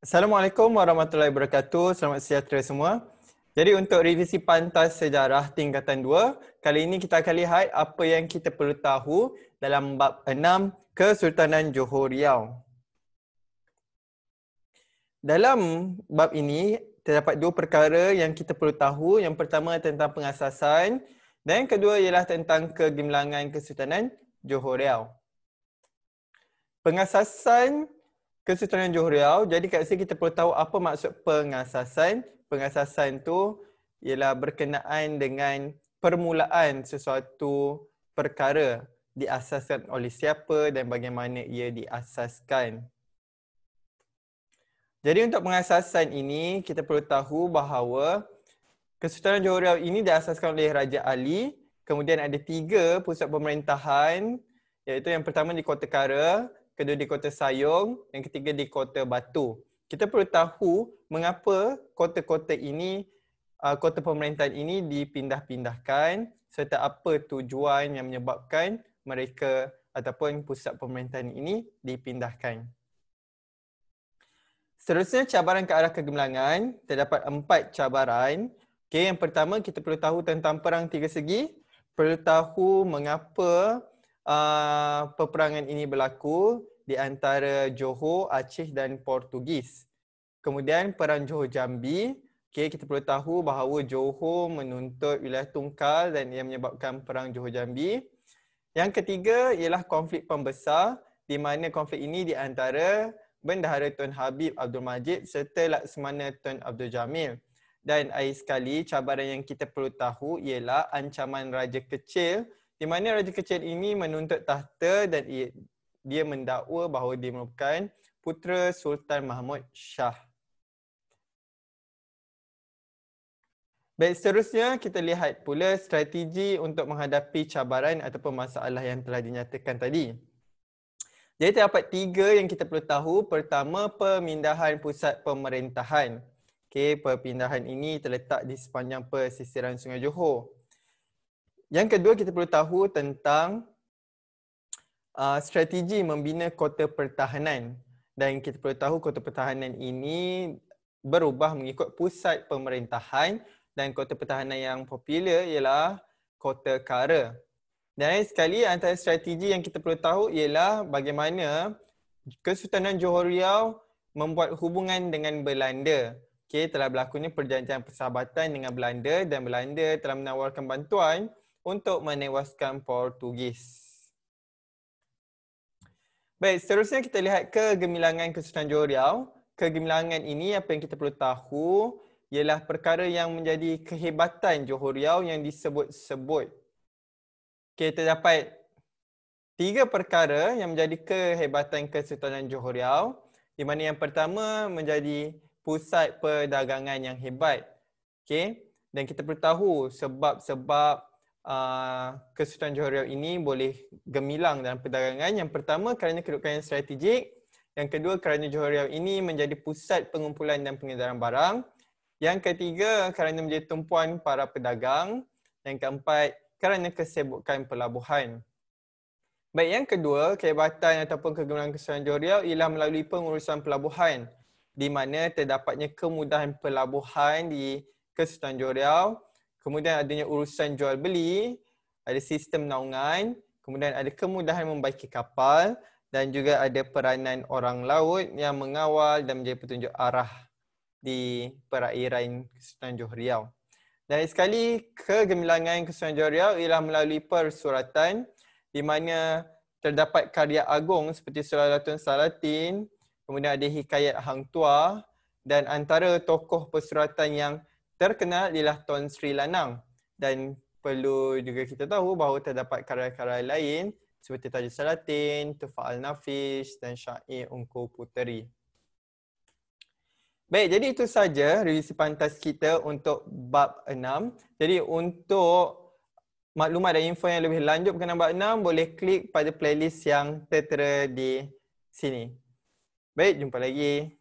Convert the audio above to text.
Assalamualaikum warahmatullahi wabarakatuh. Selamat sejahtera semua. Jadi untuk revisi pantas sejarah tingkatan 2, kali ini kita akan lihat apa yang kita perlu tahu dalam bab 6 Kesultanan Johor Riau. Dalam bab ini, terdapat dua perkara yang kita perlu tahu. Yang pertama tentang pengasasan dan yang kedua ialah tentang kegemilangan Kesultanan Johor Riau. Pengasasan Kesultanan Johor Riau. Jadi kat sini kita perlu tahu apa maksud pengasasan. Pengasasan tu ialah berkenaan dengan permulaan sesuatu perkara diasaskan oleh siapa dan bagaimana ia diasaskan. Jadi untuk pengasasan ini kita perlu tahu bahawa Kesultanan Johor Riau ini diasaskan oleh Raja Ali. Kemudian ada tiga pusat pemerintahan iaitu yang pertama di Kota Kara, kedua di kota Sayong, yang ketiga di kota Batu. Kita perlu tahu mengapa kota-kota ini, uh, kota pemerintahan ini dipindah-pindahkan serta apa tujuan yang menyebabkan mereka ataupun pusat pemerintahan ini dipindahkan. Seterusnya cabaran ke arah kegemilangan, terdapat empat cabaran. Okay, yang pertama kita perlu tahu tentang perang tiga segi. Perlu tahu mengapa uh, peperangan ini berlaku di antara Johor, Aceh dan Portugis. Kemudian Perang Johor Jambi, okay, kita perlu tahu bahawa Johor menuntut wilayah tungkal dan ia menyebabkan Perang Johor Jambi. Yang ketiga ialah konflik pembesar di mana konflik ini di antara Bendahara Tun Habib Abdul Majid serta Laksamana Tun Abdul Jamil. Dan air sekali cabaran yang kita perlu tahu ialah ancaman Raja Kecil di mana Raja Kecil ini menuntut tahta dan ia, dia mendakwa bahawa dia merupakan putera Sultan Mahmud Shah. Baik, seterusnya kita lihat pula strategi untuk menghadapi cabaran ataupun masalah yang telah dinyatakan tadi. Jadi terdapat tiga yang kita perlu tahu. Pertama, pemindahan pusat pemerintahan. Okay, perpindahan ini terletak di sepanjang persisiran Sungai Johor. Yang kedua, kita perlu tahu tentang uh, strategi membina kota pertahanan dan kita perlu tahu kota pertahanan ini berubah mengikut pusat pemerintahan dan kota pertahanan yang popular ialah kota kara. Dan sekali antara strategi yang kita perlu tahu ialah bagaimana Kesultanan Johor Riau membuat hubungan dengan Belanda. Okey, telah berlakunya perjanjian persahabatan dengan Belanda dan Belanda telah menawarkan bantuan untuk menewaskan Portugis. Baik, seterusnya kita lihat kegemilangan Kesultanan Johor Riau. Kegemilangan ini apa yang kita perlu tahu ialah perkara yang menjadi kehebatan Johor Riau yang disebut-sebut. Kita dapat tiga perkara yang menjadi kehebatan Kesultanan Johor Riau di mana yang pertama menjadi pusat perdagangan yang hebat. Okay? Dan kita perlu tahu sebab-sebab Ah, Kesultanan Johor Riau ini boleh gemilang dalam perdagangan. Yang pertama kerana kedudukan yang strategik. Yang kedua kerana Johor Riau ini menjadi pusat pengumpulan dan pengedaran barang. Yang ketiga kerana menjadi tumpuan para pedagang. Yang keempat kerana kesibukan pelabuhan. Baik yang kedua, kehebatan ataupun kegemilangan Kesultanan Johor Riau ialah melalui pengurusan pelabuhan di mana terdapatnya kemudahan pelabuhan di Kesultanan Johor Riau kemudian adanya urusan jual beli, ada sistem naungan, kemudian ada kemudahan membaiki kapal dan juga ada peranan orang laut yang mengawal dan menjadi petunjuk arah di perairan Kesultanan Johor Riau. Dan sekali kegemilangan Kesultanan Johor Riau ialah melalui persuratan di mana terdapat karya agung seperti Suratun Salatin, kemudian ada Hikayat Hang Tua dan antara tokoh persuratan yang terkenal ialah Tun Sri Lanang dan perlu juga kita tahu bahawa terdapat karya-karya lain seperti Tajus Salatin, Tufa'al Nafis dan Syair Ungku Puteri. Baik, jadi itu saja revisi pantas kita untuk bab 6. Jadi untuk maklumat dan info yang lebih lanjut berkenaan bab 6, boleh klik pada playlist yang tertera di sini. Baik, jumpa lagi.